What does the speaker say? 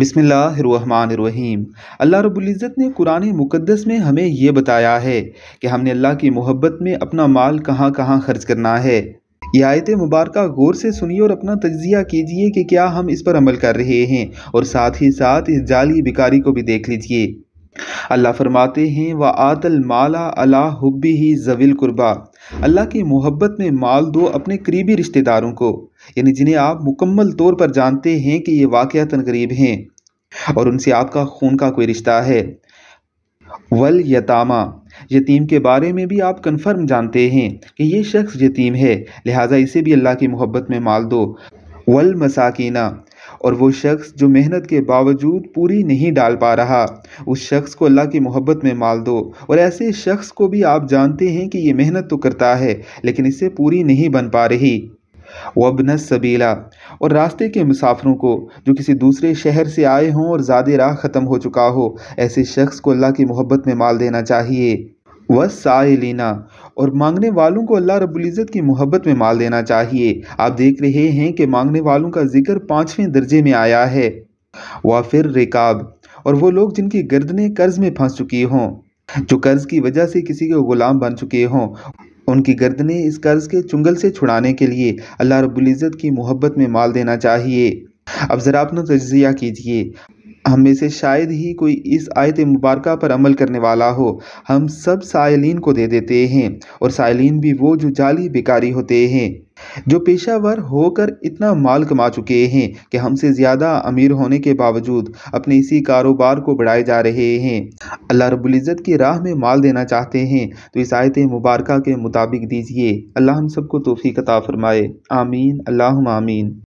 बिसमीम अल्लाह रबुल्ज़त ने कुरान मुकदस में हमें यह बताया है कि हमने अल्लाह की मोहब्बत में अपना माल कहाँ कहाँ ख़र्च करना है यह आयत मुबारक गौर से सुनिए और अपना तजिया कीजिए कि क्या हम इस पर अमल कर रहे हैं और साथ ही साथ इस जाली बिकारी को भी देख लीजिए अल्लाह फरमाते हैं व आतल माला अला हब्बी ही जविल कुर्बा अल्लाह की मोहब्बत में माल दो अपने करीबी रिश्तेदारों को यानी जिन्हें आप मुकम्मल तौर पर जानते हैं कि ये वाक़ता करीब हैं और उनसे आपका खून का कोई रिश्ता है वल यतामा यतीम के बारे में भी आप कन्फर्म जानते हैं कि ये शख्स यतीम है लिहाजा इसे भी अल्लाह की मोहब्बत में माल दो वल मसाकिना और वो शख्स जो मेहनत के बावजूद पूरी नहीं डाल पा रहा उस शख्स को अल्लाह की मोहब्बत में माल दो और ऐसे शख्स को भी आप जानते हैं कि ये मेहनत तो करता है लेकिन इसे पूरी नहीं बन पा रही वबन सबीला और रास्ते के मुसाफरों को जो किसी दूसरे शहर से आए हों और ज़्यादा राह ख़त्म हो चुका हो ऐसे शख्स को अल्लाह की मोहब्बत में माल देना चाहिए व साइलिना और मांगने वालों को अल्लाह रबुल्ज़त की मोहब्बत में माल देना चाहिए आप देख रहे हैं कि मांगने वालों का जिक्र पाँचवें दर्जे में आया है व फिर रिकाब और वो लोग जिनकी गर्दने कर्ज में फंस चुकी हों जो कर्ज की वजह से किसी के गुलाम बन चुके हों उनकी गर्दने इस कर्ज के चुंगल से छुड़ाने के लिए अल्लाह रबुल्ज़त की मोहब्बत में माल देना चाहिए अब ज़रा अपना तजिया कीजिए हम में से शायद ही कोई इस आयत मुबारक पर अमल करने वाला हो हम सब सायलिन को दे देते हैं और सायलिन भी वो जो जाली बेकारी होते हैं जो पेशावर होकर इतना माल कमा चुके हैं कि हमसे ज़्यादा अमीर होने के बावजूद अपने इसी कारोबार को बढ़ाए जा रहे हैं अल्लाह रबुल्ज़त की राह में माल देना चाहते हैं तो इस आयत मुबारक के मुताबिक दीजिए अल्लाह हम सबको तोफ़ी कता फ़रमाए आमीन अल्लाह आमीन